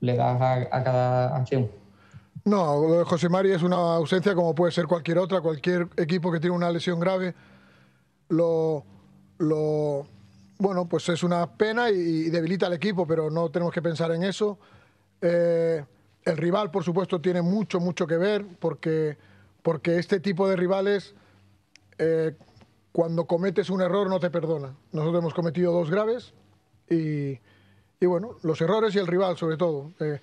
le das a, cada acción. No, lo de José Mari es una ausencia como puede ser cualquier otra, cualquier equipo que tiene una lesión grave. Lo, lo bueno, pues es una pena y, debilita al equipo, pero no tenemos que pensar en eso. Eh, el rival, por supuesto, tiene mucho, mucho que ver, porque, porque este tipo de rivales, eh, cuando cometes un error, no te perdona. Nosotros hemos cometido dos graves y, y bueno, los errores y el rival sobre todo. Eh,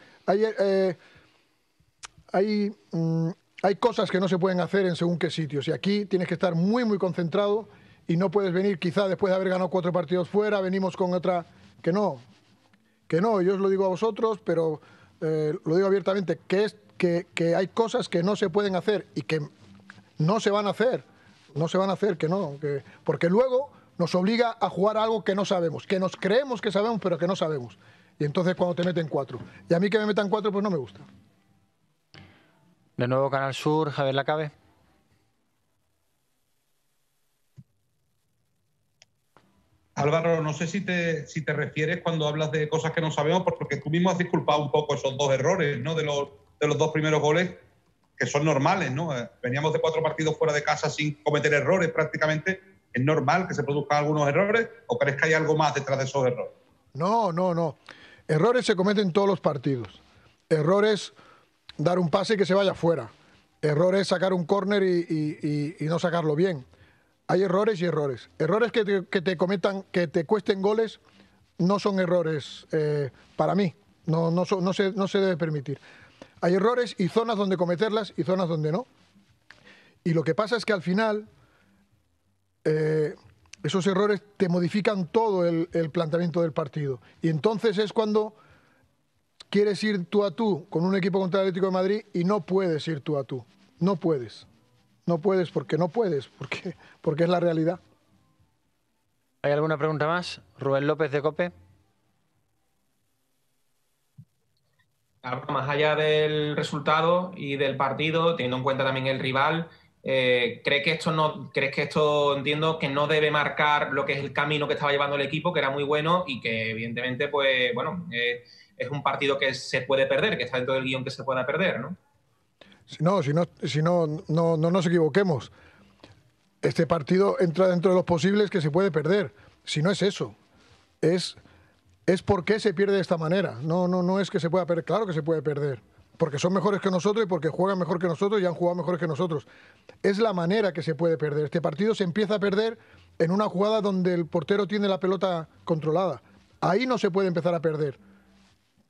eh, mm, hay, cosas que no se pueden hacer en según qué sitios y aquí tienes que estar muy, muy concentrado y no puedes venir quizá después de haber ganado cuatro partidos fuera, venimos con otra... Que no, que no, yo os lo digo a vosotros, pero eh, lo digo abiertamente, que, es, que, que hay cosas que no se pueden hacer y que no se van a hacer, no se van a hacer, que no, que, porque luego nos obliga a jugar algo que no sabemos, que nos creemos que sabemos, pero que no sabemos. Y entonces cuando te meten cuatro. Y a mí que me metan cuatro, pues no me gusta. De nuevo Canal Sur, Javier Lacabe. Álvaro, no sé si te, si te refieres cuando hablas de cosas que no sabemos, pues porque tú mismo has disculpado un poco esos dos errores, ¿no? De los, de los dos primeros goles, que son normales, ¿no? Eh, veníamos de cuatro partidos fuera de casa sin cometer errores prácticamente, ¿Es normal que se produzcan algunos errores o crees que hay algo más detrás de esos errores? No, no, no. Errores se cometen en todos los partidos. Errores dar un pase y que se vaya fuera. Errores sacar un córner y, no sacarlo bien. Hay errores y errores. Errores que te, cometan, que te cuesten goles, no son errores eh, para mí. No, no, se, no se debe permitir. Hay errores y zonas donde cometerlas y zonas donde no. Y lo que pasa es que al final eh, esos errores te modifican todo el, planteamiento del partido. Y entonces es cuando quieres ir tú a tú con un equipo contra el Atlético de Madrid y no puedes ir tú a tú. No puedes. No puedes porque no puedes, porque, porque es la realidad. ¿Hay alguna pregunta más? Rubén López de Cope. más allá del resultado y del partido, teniendo en cuenta también el rival, eh, ¿crees, que esto no, ¿Crees que esto, entiendo, que no debe marcar lo que es el camino que estaba llevando el equipo, que era muy bueno y que evidentemente, pues, bueno, es un partido que se puede perder, que está dentro del guión que se pueda perder, ¿no? No, si no, si no, no, nos equivoquemos. Este partido entra dentro de los posibles que se puede perder. Si no es eso, es, es por qué se pierde de esta manera. No, no, no es que se pueda perder, claro que se puede perder porque son mejores que nosotros y porque juegan mejor que nosotros y han jugado mejor que nosotros. Es la manera que se puede perder. Este partido se empieza a perder en una jugada donde el portero tiene la pelota controlada. Ahí no se puede empezar a perder.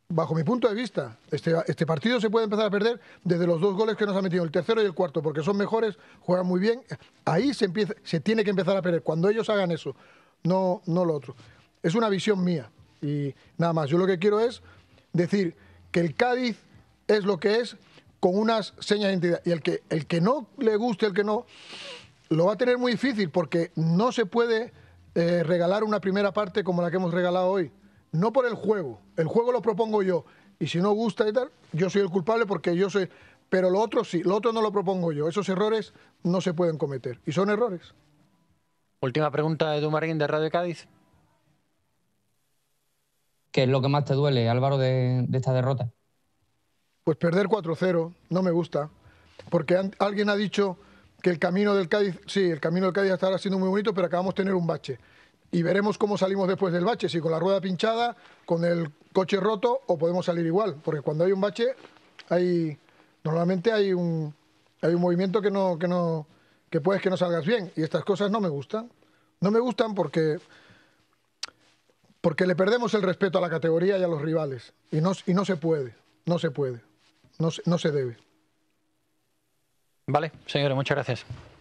Bajo mi punto de vista, este, este partido se puede empezar a perder desde los dos goles que nos ha metido, el tercero y el cuarto, porque son mejores, juegan muy bien. Ahí se, empieza, se tiene que empezar a perder, cuando ellos hagan eso, no, no lo otro. Es una visión mía y nada más. Yo lo que quiero es decir que el Cádiz es lo que es con unas señas de identidad. Y el que, el que no le guste, el que no, lo va a tener muy difícil porque no se puede eh, regalar una primera parte como la que hemos regalado hoy. No por el juego, el juego lo propongo yo. Y si no gusta y tal, yo soy el culpable porque yo soy... Pero lo otro sí, lo otro no lo propongo yo. Esos errores no se pueden cometer. Y son errores. Última pregunta de Dumarín de Radio Cádiz. ¿Qué es lo que más te duele, Álvaro, de esta derrota? Pues perder 4-0 no me gusta, porque alguien ha dicho que el camino del Cádiz, sí, el camino del Cádiz estará siendo muy bonito, pero acabamos de tener un bache. Y veremos cómo salimos después del bache, si con la rueda pinchada, con el coche roto o podemos salir igual, porque cuando hay un bache hay normalmente hay un hay un movimiento que no que no que puedes que no salgas bien y estas cosas no me gustan. No me gustan porque porque le perdemos el respeto a la categoría y a los rivales y no y no se puede, no se puede no, no se debe. Vale, señores, muchas gracias.